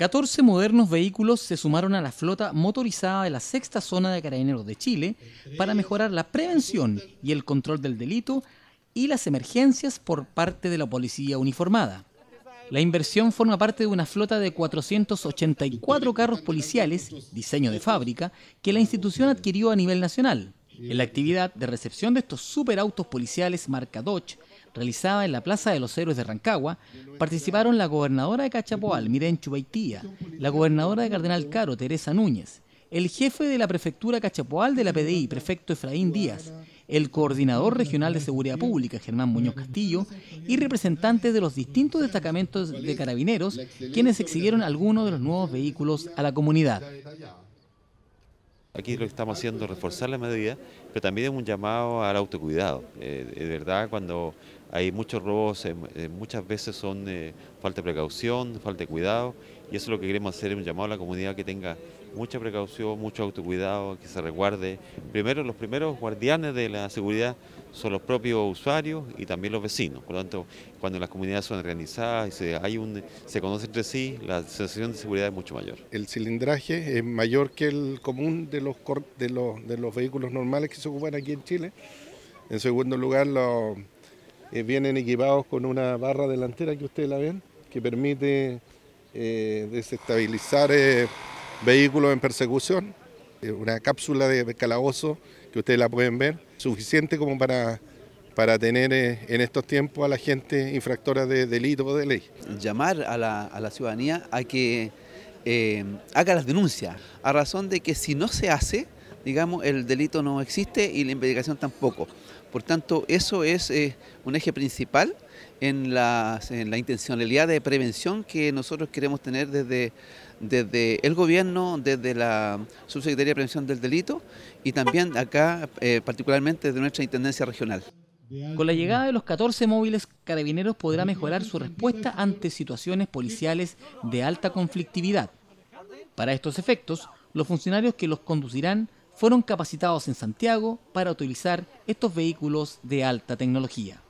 14 modernos vehículos se sumaron a la flota motorizada de la sexta zona de carabineros de Chile para mejorar la prevención y el control del delito y las emergencias por parte de la policía uniformada. La inversión forma parte de una flota de 484 carros policiales, diseño de fábrica, que la institución adquirió a nivel nacional. En la actividad de recepción de estos superautos policiales marca Dodge, realizada en la Plaza de los Héroes de Rancagua, participaron la gobernadora de Cachapoal, Miren Chubaitía, la gobernadora de Cardenal Caro, Teresa Núñez, el jefe de la prefectura Cachapoal de la PDI, prefecto Efraín Díaz, el coordinador regional de seguridad pública, Germán Muñoz Castillo, y representantes de los distintos destacamentos de carabineros, quienes exhibieron algunos de los nuevos vehículos a la comunidad. Aquí lo que estamos haciendo es reforzar la medida, pero también es un llamado al autocuidado. Eh, verdad, cuando hay muchos robos, eh, eh, muchas veces son eh, falta de precaución, falta de cuidado, y eso es lo que queremos hacer, un llamado a la comunidad que tenga mucha precaución, mucho autocuidado, que se resguarde. Primero, los primeros guardianes de la seguridad son los propios usuarios y también los vecinos. Por lo tanto, cuando las comunidades son organizadas y se, hay un, se conoce entre sí, la sensación de seguridad es mucho mayor. El cilindraje es mayor que el común de los, de los, de los vehículos normales que se ocupan aquí en Chile. En segundo lugar, los eh, vienen equipados con una barra delantera que ustedes la ven, que permite eh, desestabilizar eh, vehículos en persecución. Una cápsula de calabozo que ustedes la pueden ver, suficiente como para, para tener en estos tiempos a la gente infractora de delito o de ley. Llamar a la, a la ciudadanía a que haga las denuncias, a razón de que si no se hace, digamos, el delito no existe y la investigación tampoco. Por tanto, eso es eh, un eje principal en la, la, intencionalidad de prevención que nosotros queremos tener desde, desde el gobierno, desde la Subsecretaría de Prevención del Delito y también acá, eh, particularmente desde nuestra Intendencia Regional. Con la llegada de los 14 móviles, Carabineros podrá mejorar su respuesta ante situaciones policiales de alta conflictividad. Para estos efectos, los funcionarios que los conducirán fueron capacitados en Santiago para utilizar estos vehículos de alta tecnología.